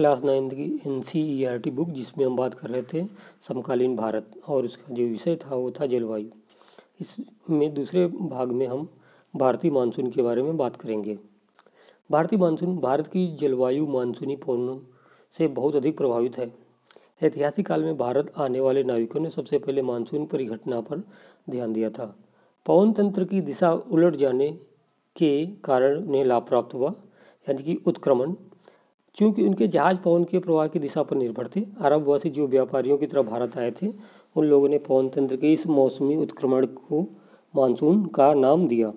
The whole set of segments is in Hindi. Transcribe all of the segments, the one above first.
क्लास नाइन्थ की N C E R T book जिसमें हम बात कर रहे थे समकालीन भारत और उसका जो विषय था वो था जलवायु इसमें दूसरे भाग में हम भारतीय मानसून के बारे में बात करेंगे भारतीय मानसून भारत की जलवायु मानसूनी पौनों से बहुत अधिक प्रभावित है ऐतिहासिक काल में भारत आने वाले नाविकों ने सबसे पहले मानसून परिघटना पर ध्यान दिया था पवन तंत्र की दिशा उलट जाने के कारण उन्हें लाभ प्राप्त हुआ यानी कि उत्क्रमण क्योंकि उनके जहाज पवन के प्रवाह की दिशा पर निर्भर थे अरबवासी जो व्यापारियों की तरफ भारत आए थे उन लोगों ने पवन तंत्र के इस मौसमी उत्क्रमण को मानसून का नाम दिया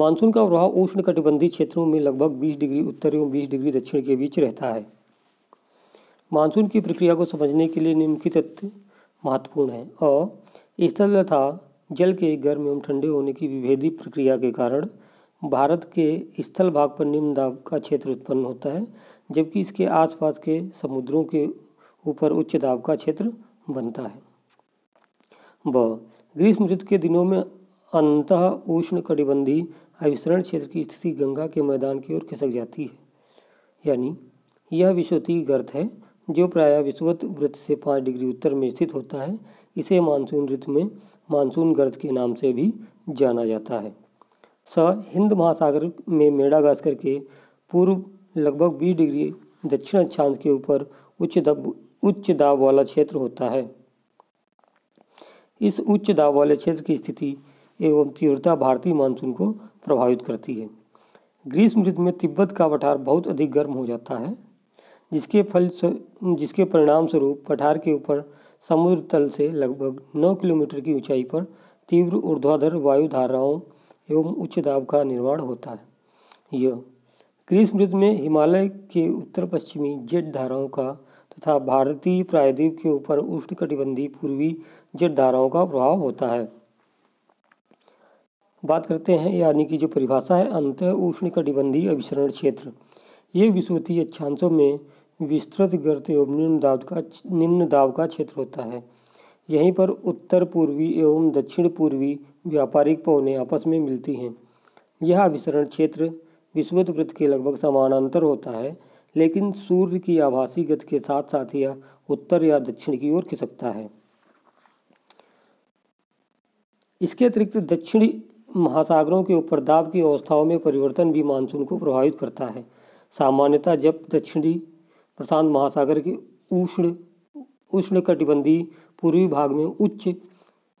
मानसून का प्रभाव उष्ण कटिबंधीय क्षेत्रों में लगभग 20 डिग्री उत्तर एवं 20 डिग्री दक्षिण के बीच रहता है मानसून की प्रक्रिया को समझने के लिए निम्नलिखित तथ्य महत्वपूर्ण है और स्थल तथा जल के गर्म एवं ठंडे होने की विभेदी प्रक्रिया के कारण भारत के स्थल भाग पर निम्न दाब का क्षेत्र उत्पन्न होता है जबकि इसके आसपास के समुद्रों के ऊपर उच्च दाब का क्षेत्र बनता है ब ग्रीष्म ऋतु के दिनों में अंतः उष्ण कटिबंधी अविसरण क्षेत्र की स्थिति गंगा के मैदान की ओर खिसक जाती है यानी यह विश्वतीय गर्त है जो प्रायः विश्वत वृत्त से पाँच डिग्री उत्तर में स्थित होता है इसे मानसून ऋतु में मानसून गर्त के नाम से भी जाना जाता है स हिंद महासागर में मेडागास्कर के पूर्व लगभग 20 डिग्री दक्षिण अक्षांश के ऊपर उच्च दब उच्च दाब वाला क्षेत्र होता है इस उच्च दाब वाले क्षेत्र की स्थिति एवं तीव्रता भारतीय मानसून को प्रभावित करती है ग्रीष्म ऋतु में तिब्बत का पठार बहुत अधिक गर्म हो जाता है जिसके फल जिसके परिणाम स्वरूप पठार के ऊपर समुद्र तल से लगभग नौ किलोमीटर की ऊंचाई पर तीव्र ऊर्ध्वाधर वायु धाराओं एवं उच्च दाब का निर्माण होता है यह ग्रीष्म ऋतु में हिमालय के उत्तर पश्चिमी जेट धाराओं का तथा भारतीय प्रायद्वीप के ऊपर उष्णकटिबंधीय पूर्वी जेट धाराओं का प्रभाव होता है बात करते हैं यानी कि जो परिभाषा है अंत उष्णकटिबंधीय अभिसरण क्षेत्र ये विश्वतीय अक्षांशों में विस्तृत गर्त एवं निम्न दाब का निम्न दाब का क्षेत्र होता है यहीं पर उत्तर पूर्वी एवं दक्षिण पूर्वी व्यापारिक पौने आपस में मिलती हैं यह अभिसरण क्षेत्र विश्वत वृत्त के लगभग समानांतर होता है लेकिन सूर्य की आभासी गति के साथ साथ यह उत्तर या दक्षिण की ओर खिसकता है इसके अतिरिक्त दक्षिणी महासागरों के ऊपर दाब की अवस्थाओं में परिवर्तन भी मानसून को प्रभावित करता है सामान्यतः जब दक्षिणी प्रशांत महासागर के उष्ण उष्ण कटिबंधी पूर्वी भाग में उच्च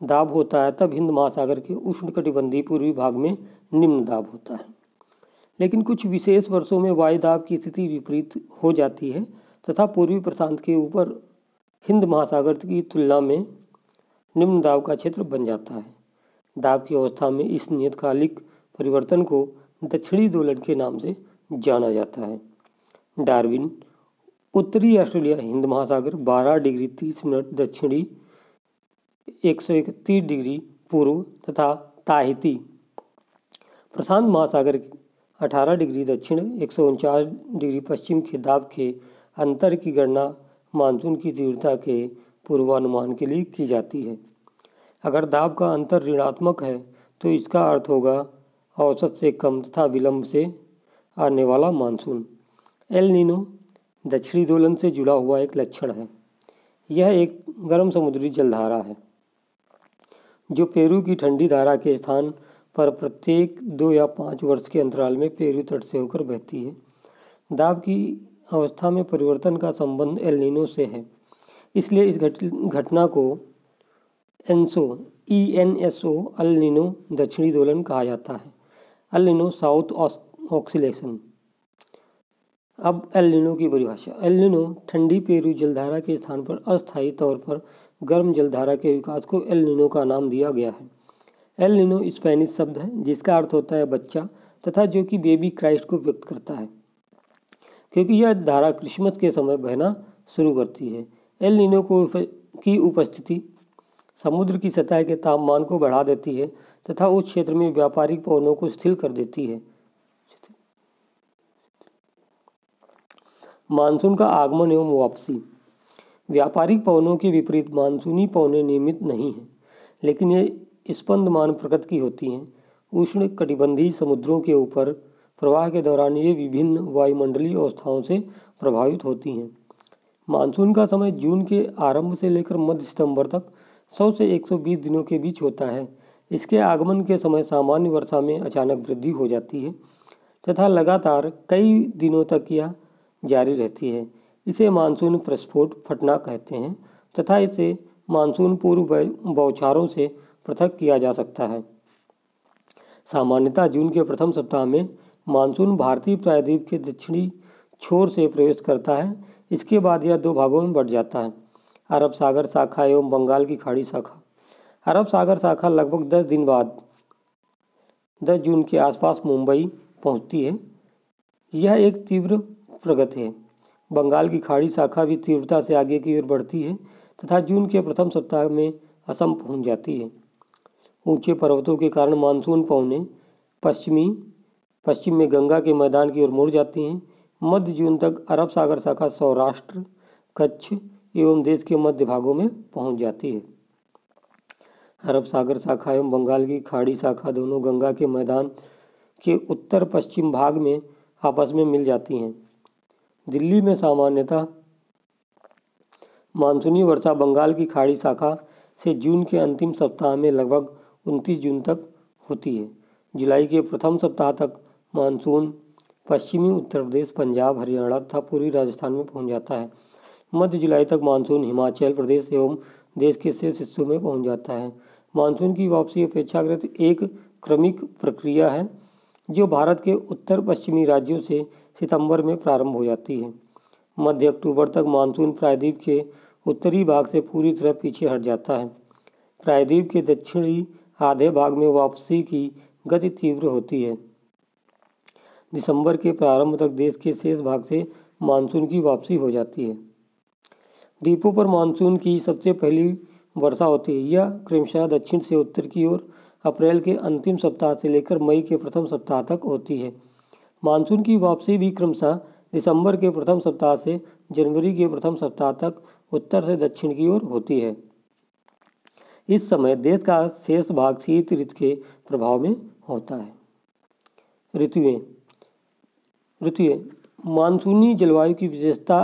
दाब होता है तब हिंद महासागर के उष्णकटिबंधीय पूर्वी भाग में निम्न दाब होता है लेकिन कुछ विशेष वर्षों में वायु दाब की स्थिति विपरीत हो जाती है तथा पूर्वी प्रशांत के ऊपर हिंद महासागर की तुलना में निम्न दाब का क्षेत्र बन जाता है दाब की अवस्था में इस नियतकालिक परिवर्तन को दक्षिणी दोलन के नाम से जाना जाता है डार्विन उत्तरी ऑस्ट्रेलिया हिंद महासागर 12 डिग्री 30 मिनट दक्षिणी एक सौ इकतीस डिग्री पूर्व तथा ताहिती प्रशांत महासागर की 18 डिग्री दक्षिण एक डिग्री पश्चिम के दाब के अंतर की गणना मानसून की तीव्रता के पूर्वानुमान के लिए की जाती है अगर दाब का अंतर ऋणात्मक है तो इसका अर्थ होगा औसत से कम तथा विलंब से आने वाला मानसून एल नीनो दक्षिणी दोलन से जुड़ा हुआ एक लक्षण है यह एक गर्म समुद्री जलधारा है जो पेरू की ठंडी धारा के स्थान पर प्रत्येक दो या पाँच वर्ष के अंतराल में पेरू तट से होकर बहती है दाब की अवस्था में परिवर्तन का संबंध एलिनो से है इसलिए इस घट घटना को ENSO E N S O El Nino दक्षिणी दोलन कहा जाता है अलिनो साउथ ऑक्सीलेशन अब एलिनो की परिभाषा एलिनो ठंडी पेरू जलधारा के स्थान पर अस्थायी तौर पर गर्म जलधारा के विकास को एल निनो का नाम दिया गया है एल निनो स्पेनिश शब्द है जिसका अर्थ होता है बच्चा तथा जो कि बेबी क्राइस्ट को व्यक्त करता है क्योंकि यह धारा क्रिसमस के समय बहना शुरू करती है एल निनो को की उपस्थिति समुद्र की सतह के तापमान को बढ़ा देती है तथा उस क्षेत्र में व्यापारिक पवनों को स्थिर कर देती है मानसून का आगमन एवं वापसी व्यापारिक पवनों के विपरीत मानसूनी पवनें नियमित नहीं हैं लेकिन ये स्पंदमान प्रकृति की होती हैं उष्ण कटिबंधीय समुद्रों के ऊपर प्रवाह के दौरान ये विभिन्न वायुमंडलीय अवस्थाओं से प्रभावित होती हैं मानसून का समय जून के आरंभ से लेकर मध्य सितंबर तक 100 से 120 दिनों के बीच होता है इसके आगमन के समय सामान्य वर्षा में अचानक वृद्धि हो जाती है तथा लगातार कई दिनों तक यह जारी रहती है इसे मानसून प्रस्फोट फटना कहते हैं तथा इसे मानसून पूर्व बौछारों से पृथक किया जा सकता है सामान्यतः जून के प्रथम सप्ताह में मानसून भारतीय प्रायद्वीप के दक्षिणी छोर से प्रवेश करता है इसके बाद यह दो भागों में बढ़ जाता है अरब सागर शाखा एवं बंगाल की खाड़ी शाखा अरब सागर शाखा लगभग दस दिन बाद दस जून के आसपास मुंबई पहुंचती है यह एक तीव्र प्रगति है बंगाल की खाड़ी शाखा भी तीव्रता से आगे की ओर बढ़ती है तथा जून के प्रथम सप्ताह में असम पहुंच जाती है ऊंचे पर्वतों के कारण मानसून पवने पश्चिमी पश्चिम में गंगा के मैदान की ओर मुड़ जाती हैं मध्य जून तक अरब सागर शाखा सौराष्ट्र कच्छ एवं देश के मध्य भागों में पहुंच जाती है अरब सागर शाखा एवं बंगाल की खाड़ी शाखा दोनों गंगा के मैदान के उत्तर पश्चिम भाग में आपस में मिल जाती हैं दिल्ली में सामान्यतः मानसूनी वर्षा बंगाल की खाड़ी शाखा से जून के अंतिम सप्ताह में लगभग 29 जून तक होती है जुलाई के प्रथम सप्ताह तक मानसून पश्चिमी उत्तर प्रदेश पंजाब हरियाणा तथा पूर्वी राजस्थान में पहुंच जाता है मध्य जुलाई तक मानसून हिमाचल प्रदेश एवं देश के शेष हिस्सों में पहुंच जाता है मानसून की वापसी अपेक्षाकृत एक क्रमिक प्रक्रिया है जो भारत के उत्तर पश्चिमी राज्यों से सितंबर में प्रारंभ हो जाती है मध्य अक्टूबर तक मानसून प्रायद्वीप के उत्तरी भाग से पूरी तरह पीछे हट जाता है प्रायद्वीप के दक्षिणी आधे भाग में वापसी की गति तीव्र होती है दिसंबर के प्रारंभ तक देश के शेष भाग से मानसून की वापसी हो जाती है द्वीपों पर मानसून की सबसे पहली वर्षा होती है यह क्रमशः दक्षिण से उत्तर की ओर अप्रैल के अंतिम सप्ताह से लेकर मई के प्रथम सप्ताह तक होती है मानसून की वापसी भी क्रमशः दिसंबर के प्रथम सप्ताह से जनवरी के प्रथम सप्ताह तक उत्तर से दक्षिण की ओर होती है इस समय देश का शेष भाग शीत ऋतु के प्रभाव में होता है ऋतुएं ऋतुएं मानसूनी जलवायु की विशेषता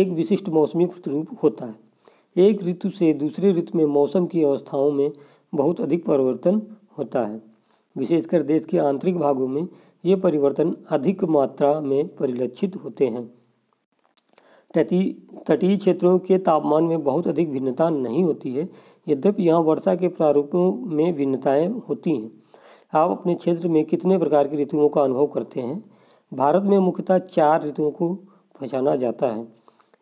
एक विशिष्ट मौसमी प्रतिरूप होता है एक ऋतु से दूसरे ऋतु में मौसम की अवस्थाओं में बहुत अधिक परिवर्तन होता है विशेषकर देश के आंतरिक भागों में ये परिवर्तन अधिक मात्रा में परिलक्षित होते हैं तटीय तटीय क्षेत्रों के तापमान में बहुत अधिक भिन्नता नहीं होती है यद्यपि यहाँ वर्षा के प्रारूपों में भिन्नताएं होती हैं आप अपने क्षेत्र में कितने प्रकार की ऋतुओं का अनुभव करते हैं भारत में मुख्यतः चार ऋतुओं को पहचाना जाता है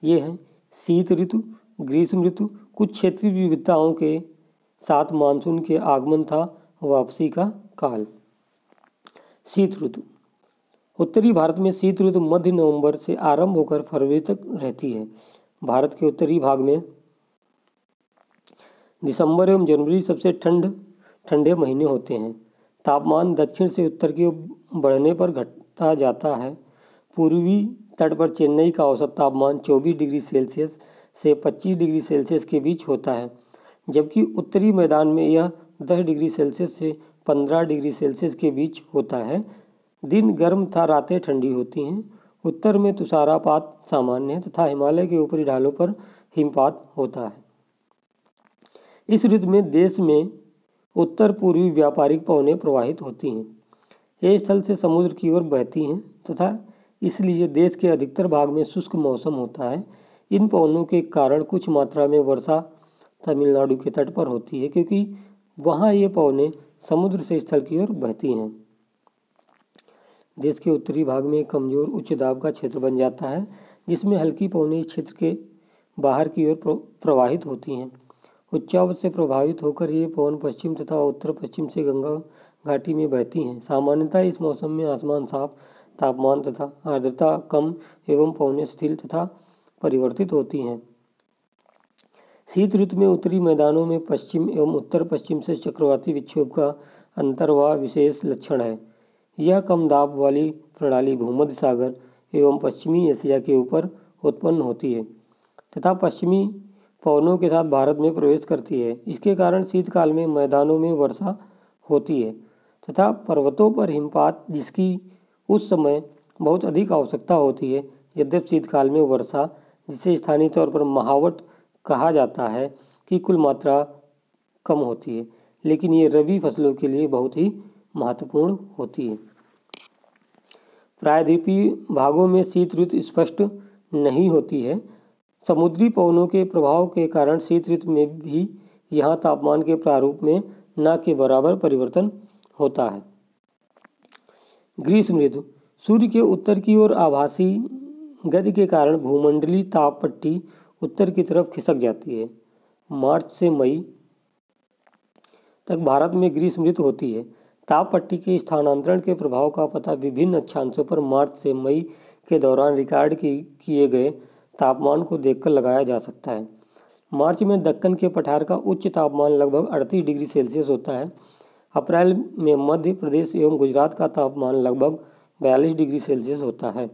ये हैं शीत ऋतु ग्रीष्म ऋतु कुछ क्षेत्रीय विविधताओं के साथ मानसून के आगमन था वापसी का काल शीत ऋतु उत्तरी भारत में शीत ऋतु मध्य नवंबर से आरंभ होकर फरवरी तक रहती है भारत के उत्तरी भाग में दिसंबर एवं जनवरी सबसे ठंड ठंडे महीने होते हैं तापमान दक्षिण से उत्तर की ओर बढ़ने पर घटता जाता है पूर्वी तट पर चेन्नई का औसत तापमान 24 डिग्री सेल्सियस से 25 डिग्री सेल्सियस के बीच होता है जबकि उत्तरी मैदान में यह 10 डिग्री सेल्सियस से 15 डिग्री सेल्सियस के बीच होता है दिन गर्म था रातें ठंडी होती हैं उत्तर में तुषारापात सामान्य है तथा हिमालय के ऊपरी ढालों पर हिमपात होता है इस ऋतु में देश में उत्तर पूर्वी व्यापारिक पवने प्रवाहित होती हैं ये स्थल से समुद्र की ओर बहती हैं तथा इसलिए देश के अधिकतर भाग में शुष्क मौसम होता है इन पवनों के कारण कुछ मात्रा में वर्षा तमिलनाडु के तट पर होती है क्योंकि वहाँ ये पौने समुद्र से स्थल की ओर बहती हैं देश के उत्तरी भाग में कमजोर उच्च दाब का क्षेत्र बन जाता है जिसमें हल्की पौने क्षेत्र के बाहर की ओर प्रवाहित होती हैं उच्चाव से प्रभावित होकर ये पवन पश्चिम तथा उत्तर पश्चिम से गंगा घाटी में बहती हैं सामान्यतः इस मौसम में आसमान साफ तापमान तथा आर्द्रता कम एवं पवन स्थिर तथा परिवर्तित होती हैं शीत ऋतु में उत्तरी मैदानों में पश्चिम एवं उत्तर पश्चिम से चक्रवाती विक्षोभ का अंतर्वाह विशेष लक्षण है यह कम दाब वाली प्रणाली भूमध्य सागर एवं पश्चिमी एशिया के ऊपर उत्पन्न होती है तथा पश्चिमी पवनों के साथ भारत में प्रवेश करती है इसके कारण शीतकाल में मैदानों में वर्षा होती है तथा पर्वतों पर हिमपात जिसकी उस समय बहुत अधिक आवश्यकता होती है यद्यप शीतकाल में वर्षा जिसे स्थानीय तौर पर महावट कहा जाता है कि कुल मात्रा कम होती है लेकिन ये रबी फसलों के लिए बहुत ही महत्वपूर्ण होती है प्रायद्वीपीय भागों में शीत ऋतु स्पष्ट नहीं होती है समुद्री पवनों के प्रभाव के कारण शीत ऋतु में भी यहाँ तापमान के प्रारूप में न के बराबर परिवर्तन होता है ग्रीष्म ऋतु सूर्य के उत्तर की ओर आभासी गति के कारण भूमंडलीय ताप पट्टी उत्तर की तरफ खिसक जाती है मार्च से मई तक भारत में ग्रीष्म ऋतु होती है ताप पट्टी के स्थानांतरण के प्रभाव का पता विभिन्न अक्षांशों पर मार्च से मई के दौरान रिकॉर्ड किए गए तापमान को देखकर लगाया जा सकता है मार्च में दक्कन के पठार का उच्च तापमान लगभग अड़तीस डिग्री सेल्सियस होता है अप्रैल में मध्य प्रदेश एवं गुजरात का तापमान लगभग बयालीस डिग्री सेल्सियस होता है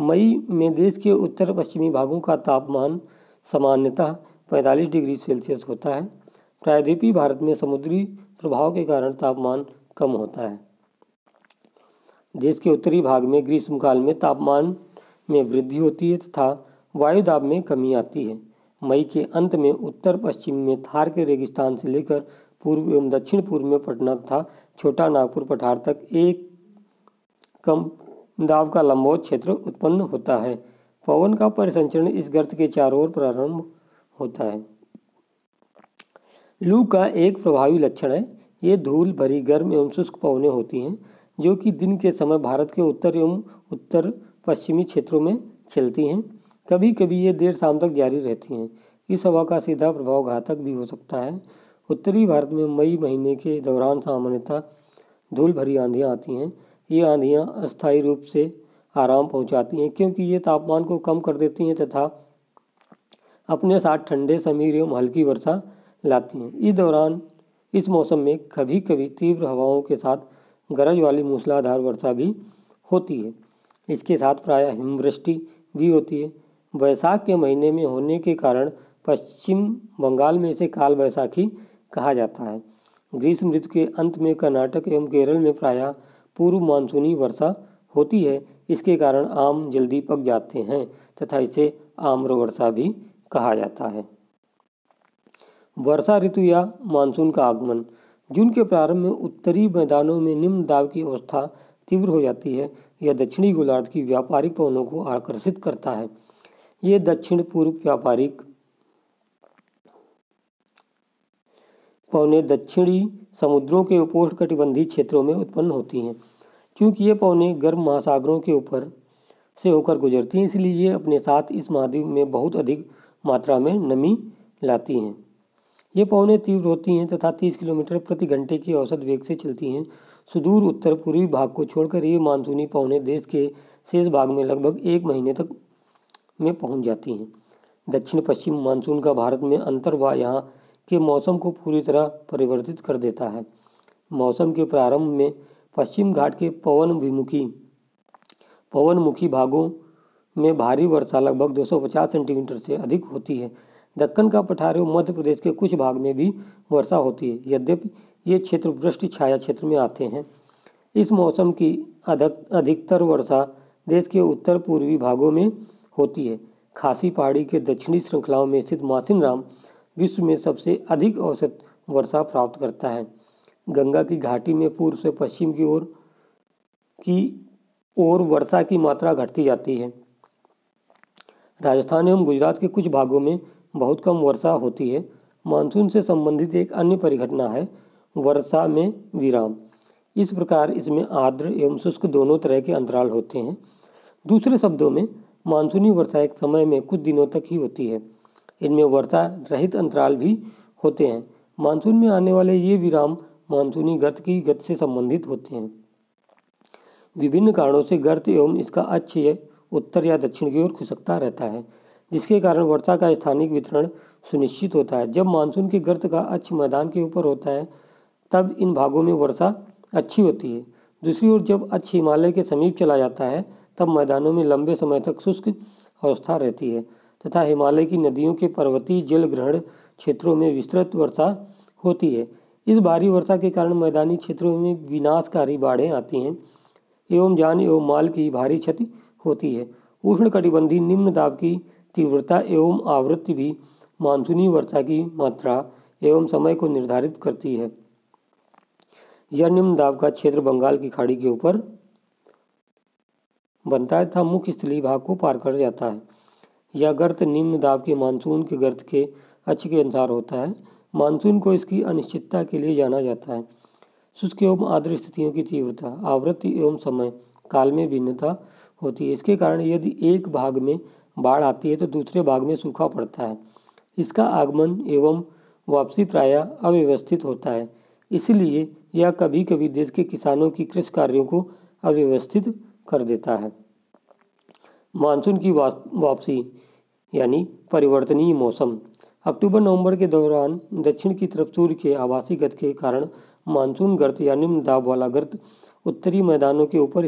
मई में देश के उत्तर पश्चिमी भागों का तापमान सामान्यतः 45 डिग्री सेल्सियस होता है प्रायद्वीपी भारत में समुद्री प्रभाव के कारण तापमान कम होता है देश के उत्तरी भाग में ग्रीष्मकाल में तापमान में वृद्धि होती है तथा वायुदाब में कमी आती है मई के अंत में उत्तर पश्चिम में थार के रेगिस्तान से लेकर पूर्व एवं दक्षिण पूर्व में पटना तथा छोटा नागपुर पठार तक एक कम दाब का लंबोत क्षेत्र उत्पन्न होता है पवन का परिसंचरण इस गर्त के चारों ओर प्रारंभ होता है लू का एक प्रभावी लक्षण है ये धूल भरी गर्म एवं शुष्क पवने होती हैं जो कि दिन के समय भारत के उत्तर एवं उत्तर पश्चिमी क्षेत्रों में चलती हैं कभी कभी ये देर शाम तक जारी रहती हैं इस हवा का सीधा प्रभाव घातक भी हो सकता है उत्तरी भारत में मई महीने के दौरान सामान्यतः धूल भरी आंधियाँ आती हैं ये आंधियाँ अस्थायी रूप से आराम पहुँचाती हैं क्योंकि ये तापमान को कम कर देती हैं तथा अपने साथ ठंडे समीर एवं हल्की वर्षा लाती हैं इस दौरान इस मौसम में कभी कभी तीव्र हवाओं के साथ गरज वाली मूसलाधार वर्षा भी होती है इसके साथ प्रायः हिमवृष्टि भी होती है वैशाख के महीने में होने के कारण पश्चिम बंगाल में इसे काल वैसाखी कहा जाता है ग्रीष्म ऋतु के अंत में कर्नाटक एवं केरल में प्रायः पूर्व मानसूनी वर्षा होती है इसके कारण आम जल्दी पक जाते हैं तथा इसे आम्र वर्षा भी कहा जाता है वर्षा ऋतु या मानसून का आगमन जून के प्रारंभ में उत्तरी मैदानों में निम्न दाब की अवस्था तीव्र हो जाती है यह दक्षिणी गोलार्ध की व्यापारिक पवनों को आकर्षित करता है ये दक्षिण पूर्व व्यापारिक पौने दक्षिणी समुद्रों के उपोष्णकटिबंधीय क्षेत्रों में उत्पन्न होती हैं क्योंकि ये पौने गर्म महासागरों के ऊपर से होकर गुजरती हैं इसलिए ये अपने साथ इस महाद्वीप में बहुत अधिक मात्रा में नमी लाती हैं ये पौने तीव्र होती हैं तथा 30 किलोमीटर प्रति घंटे की औसत वेग से चलती हैं सुदूर उत्तर पूर्वी भाग को छोड़कर ये मानसूनी पौने देश के शेष भाग में लगभग एक महीने तक में पहुंच जाती हैं दक्षिण पश्चिम मानसून का भारत में अंतर व यहाँ के मौसम को पूरी तरह परिवर्तित कर देता है मौसम के प्रारंभ में पश्चिम घाट के पवन विमुखी पवनमुखी भागों में भारी वर्षा लगभग 250 सेंटीमीटर से अधिक होती है दक्कन का पठार एवं मध्य प्रदेश के कुछ भाग में भी वर्षा होती है यद्यपि ये क्षेत्र वृष्टि छाया क्षेत्र में आते हैं इस मौसम की अधिक अधिकतर वर्षा देश के उत्तर पूर्वी भागों में होती है खासी पहाड़ी के दक्षिणी श्रृंखलाओं में स्थित मासिन राम विश्व में सबसे अधिक औसत वर्षा प्राप्त करता है गंगा की घाटी में पूर्व से पश्चिम की ओर की ओर वर्षा की मात्रा घटती जाती है राजस्थान एवं गुजरात के कुछ भागों में बहुत कम वर्षा होती है मानसून से संबंधित एक अन्य परिघटना है वर्षा में विराम इस प्रकार इसमें आर्द्र एवं शुष्क दोनों तरह के अंतराल होते हैं दूसरे शब्दों में मानसूनी वर्षा एक समय में कुछ दिनों तक ही होती है इनमें वर्षा रहित अंतराल भी होते हैं मानसून में आने वाले ये विराम मानसूनी गर्त की गति से संबंधित होते हैं विभिन्न कारणों से गर्त एवं इसका अक्ष उत्तर या दक्षिण की ओर खुसकता रहता है जिसके कारण वर्षा का स्थानिक वितरण सुनिश्चित होता है जब मानसून के गर्त का अक्ष मैदान के ऊपर होता है तब इन भागों में वर्षा अच्छी होती है दूसरी ओर जब अच्छ हिमालय के समीप चला जाता है तब मैदानों में लंबे समय तक शुष्क अवस्था रहती है तथा हिमालय की नदियों के पर्वतीय जल ग्रहण क्षेत्रों में विस्तृत वर्षा होती है इस भारी वर्षा के कारण मैदानी क्षेत्रों में विनाशकारी बाढ़ें आती हैं एवं जान एवं माल की भारी क्षति होती है उष्ण कटिबंधी निम्न दाब की तीव्रता एवं आवृत्ति भी मानसूनी वर्षा की मात्रा एवं समय को निर्धारित करती है यह निम्न दाब का क्षेत्र बंगाल की खाड़ी के ऊपर बनता है तथा मुख्य स्थलीय भाग को पार कर जाता है यह गर्त निम्न दाब के मानसून के गर्त के अक्ष के अनुसार होता है मानसून को इसकी अनिश्चितता के लिए जाना जाता है शुष्क एवं आर्द्र स्थितियों की तीव्रता आवृत्ति एवं समय काल में भिन्नता होती है इसके कारण यदि एक भाग में बाढ़ आती है तो दूसरे भाग में सूखा पड़ता है इसका आगमन एवं वापसी प्रायः अव्यवस्थित होता है इसलिए यह कभी कभी देश के किसानों की कृषि कार्यों को अव्यवस्थित कर देता है मानसून की वापसी यानी परिवर्तनीय मौसम अक्टूबर नवंबर के दौरान दक्षिण की तरफ सूर्य के आवासीय गत के कारण मानसून गर्त या निम्न दाब वाला गर्त उत्तरी मैदानों के ऊपर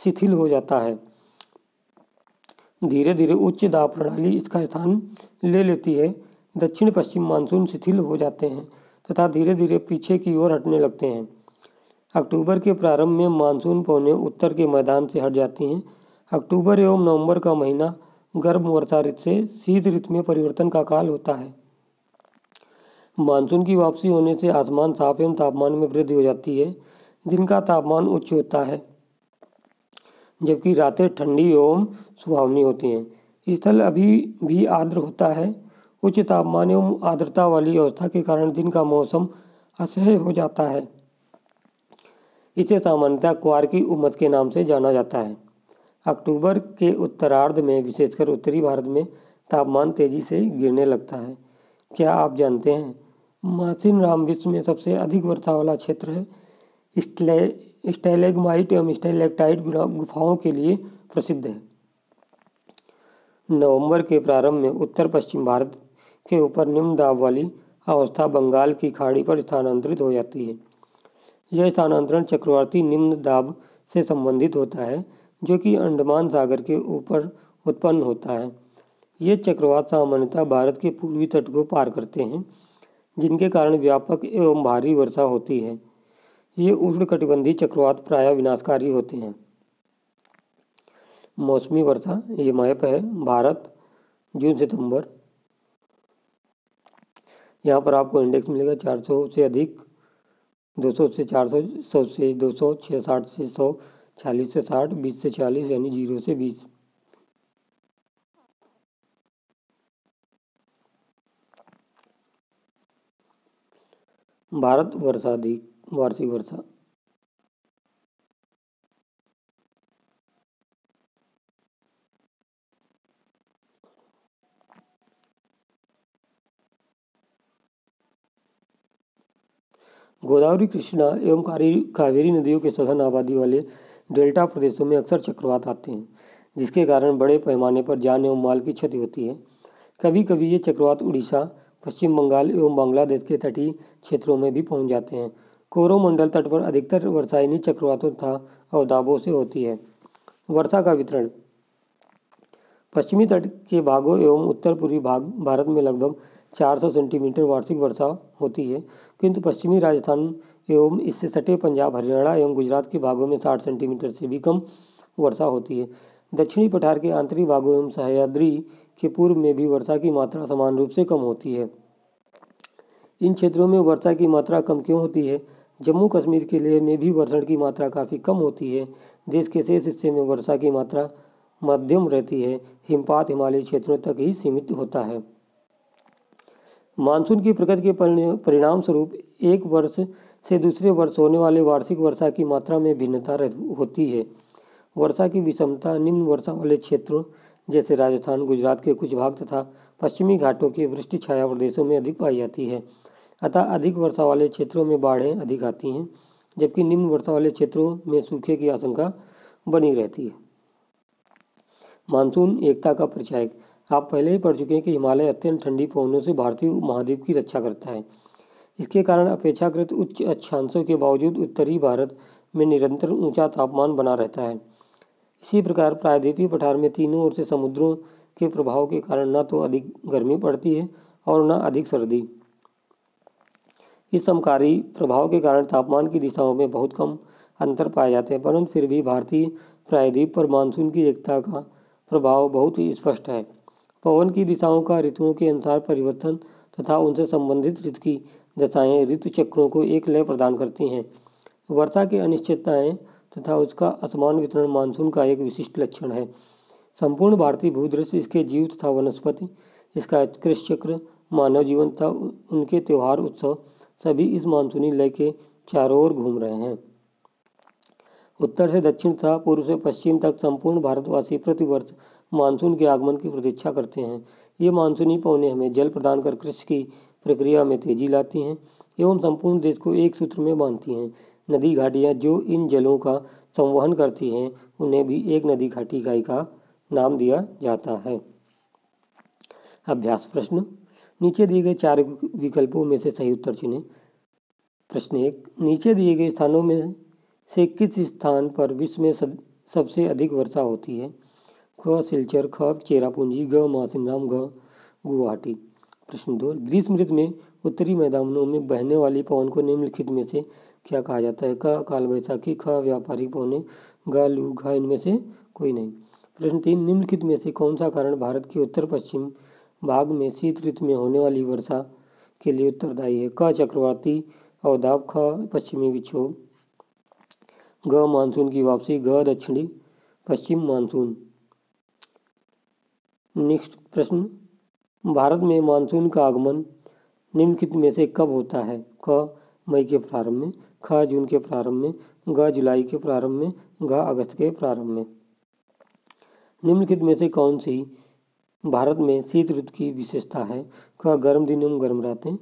शिथिल हो जाता है धीरे धीरे उच्च दाब प्रणाली इसका स्थान ले लेती है दक्षिण पश्चिम मानसून शिथिल हो जाते हैं तथा धीरे धीरे पीछे की ओर हटने लगते हैं अक्टूबर के प्रारंभ में मानसून पौने उत्तर के मैदान से हट जाती हैं अक्टूबर एवं नवंबर का महीना गर्भवर्षा ऋतु से शीत ऋतु में परिवर्तन का काल होता है मानसून की वापसी होने से आसमान साफ एवं तापमान में वृद्धि हो जाती है दिन का तापमान उच्च होता है जबकि रातें ठंडी एवं सुहावनी होती हैं स्थल अभी भी आर्द्र होता है उच्च तापमान एवं आर्द्रता वाली अवस्था के कारण दिन का मौसम असह्य हो जाता है इसे सामान्यतः कुआर की उमस के नाम से जाना जाता है अक्टूबर के उत्तरार्ध में विशेषकर उत्तरी भारत में तापमान तेजी से गिरने लगता है क्या आप जानते हैं मासिन राम विश्व में सबसे अधिक वर्षा वाला क्षेत्र है स्टले स्टेलेगमाइट एवं स्टेलेक्टाइट गुफाओं के लिए प्रसिद्ध है नवंबर के प्रारंभ में उत्तर पश्चिम भारत के ऊपर निम्न दाब वाली अवस्था बंगाल की खाड़ी पर स्थानांतरित हो जाती है यह स्थानांतरण चक्रवर्ती निम्न दाब से संबंधित होता है जो कि अंडमान सागर के ऊपर उत्पन्न होता है ये चक्रवात सामान्यतः भारत के पूर्वी तट को पार करते हैं जिनके कारण व्यापक एवं भारी वर्षा होती है ये उष्णकटिबंधीय चक्रवात प्रायः विनाशकारी होते हैं मौसमी वर्षा ये मैप है भारत जून सितंबर यहाँ पर आपको इंडेक्स मिलेगा 400 से अधिक 200 से 400 सौ से 200 सौ से 100 चालीस से साठ बीस से चालीस यानी जीरो से बीस भारत अधिक वार्षिक वर्षा गोदावरी कृष्णा एवं कावेरी नदियों के सघन आबादी वाले डेल्टा प्रदेशों में अक्सर चक्रवात आते हैं जिसके कारण बड़े पैमाने पर जान एवं माल की क्षति होती है कभी कभी ये चक्रवात उड़ीसा पश्चिम बंगाल एवं बांग्लादेश के तटीय क्षेत्रों में भी पहुंच जाते हैं कोरोमंडल तट पर अधिकतर वर्षा इन्हीं चक्रवातों तथा अवदाबों से होती है वर्षा का वितरण पश्चिमी तट के भागों एवं उत्तर पूर्वी भाग भारत में लगभग 400 सेंटीमीटर वार्षिक वर्षा होती है किंतु पश्चिमी राजस्थान एवं इससे सटे पंजाब हरियाणा एवं गुजरात के भागों में 60 सेंटीमीटर से भी कम वर्षा होती है दक्षिणी पठार के आंतरिक भागों एवं सहयाद्री के पूर्व में भी वर्षा की मात्रा समान रूप से कम होती है इन क्षेत्रों में वर्षा की मात्रा कम क्यों होती है जम्मू कश्मीर के लिए में भी वर्षण की मात्रा काफ़ी कम होती है देश के शेष हिस्से में वर्षा की मात्रा मध्यम रहती है हिमपात हिमालयी क्षेत्रों तक ही सीमित होता है मानसून की प्रगति के परिणाम स्वरूप एक वर्ष से दूसरे वर्ष होने वाले वार्षिक वर्षा की मात्रा में भिन्नता होती है वर्षा की विषमता निम्न वर्षा वाले क्षेत्रों जैसे राजस्थान गुजरात के कुछ भाग तथा पश्चिमी घाटों के वृष्टि छाया प्रदेशों में अधिक पाई जाती है अतः अधिक वर्षा वाले क्षेत्रों में बाढ़ें अधिक आती हैं जबकि निम्न वर्षा वाले क्षेत्रों में सूखे की आशंका बनी रहती है मानसून एकता का परिचायक आप पहले ही पढ़ चुके हैं कि हिमालय अत्यंत ठंडी पवनों से भारतीय महाद्वीप की रक्षा करता है इसके कारण अपेक्षाकृत उच्च अक्षांशों के बावजूद उत्तरी भारत में निरंतर ऊंचा तापमान बना रहता है इसी प्रकार प्रायद्वीपीय पठार में तीनों ओर से समुद्रों के प्रभाव के कारण न तो अधिक गर्मी पड़ती है और न अधिक सर्दी इस समकारी प्रभाव के कारण तापमान की दिशाओं में बहुत कम अंतर पाए जाते हैं परंतु फिर भी भारतीय प्रायद्वीप पर मानसून की एकता का प्रभाव बहुत ही स्पष्ट है पवन की दिशाओं का ऋतुओं के अनुसार परिवर्तन तथा उनसे संबंधित ऋतु की दशाएँ ऋतु चक्रों को एक लय प्रदान करती हैं वर्षा की अनिश्चितताएँ तथा उसका असमान वितरण मानसून का एक विशिष्ट लक्षण है संपूर्ण भारतीय भूदृश्य इसके जीव तथा वनस्पति इसका कृषि चक्र मानव जीवन तथा उनके त्यौहार उत्सव सभी इस मानसूनी लय के चारों ओर घूम रहे हैं उत्तर से दक्षिण तथा पूर्व से पश्चिम तक संपूर्ण भारतवासी प्रतिवर्ष मानसून के आगमन की प्रतीक्षा करते हैं ये मानसूनी पौने हमें जल प्रदान कर कृषि की प्रक्रिया में तेजी लाती हैं एवं संपूर्ण देश को एक सूत्र में बांधती हैं नदी घाटियाँ जो इन जलों का संवहन करती हैं उन्हें भी एक नदी घाटी इकाई का नाम दिया जाता है अभ्यास प्रश्न नीचे दिए गए चार विकल्पों में से सही उत्तर चुने प्रश्न एक नीचे दिए गए स्थानों में से किस स्थान पर विश्व में सबसे अधिक वर्षा होती है ख सिलचर ख चेरापूंजी ग मासिनराम ग गुवाहाटी प्रश्न दो ग्रीष्म ऋतु में उत्तरी मैदानों में बहने वाली पवन को निम्नलिखित में से क्या कहा जाता है क काल बैसाखी ख व्यापारी पौने ग लू घ इनमें से कोई नहीं प्रश्न तीन निम्नलिखित में से कौन सा कारण भारत के उत्तर पश्चिम भाग में शीत ऋतु में होने वाली वर्षा के लिए उत्तरदायी है क चक्रवाती अवधाप ख पश्चिमी विक्षोभ ग मानसून की वापसी ग दक्षिणी पश्चिम मानसून नेक्स्ट प्रश्न भारत में मानसून का आगमन निम्नलिखित में से कब होता है क मई के प्रारंभ में ख जून के प्रारंभ में ग जुलाई के प्रारंभ में घ अगस्त के प्रारंभ में निम्नलिखित में से कौन सी भारत में शीत ऋतु की विशेषता है क गर्म दिन एवं गर्म हैं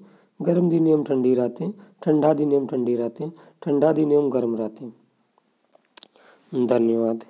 गर्म दिन एवं ठंडी रहते हैं ठंडा दिन एवं ठंडी रहते हैं ठंडा दिन एवं गर्म हैं धन्यवाद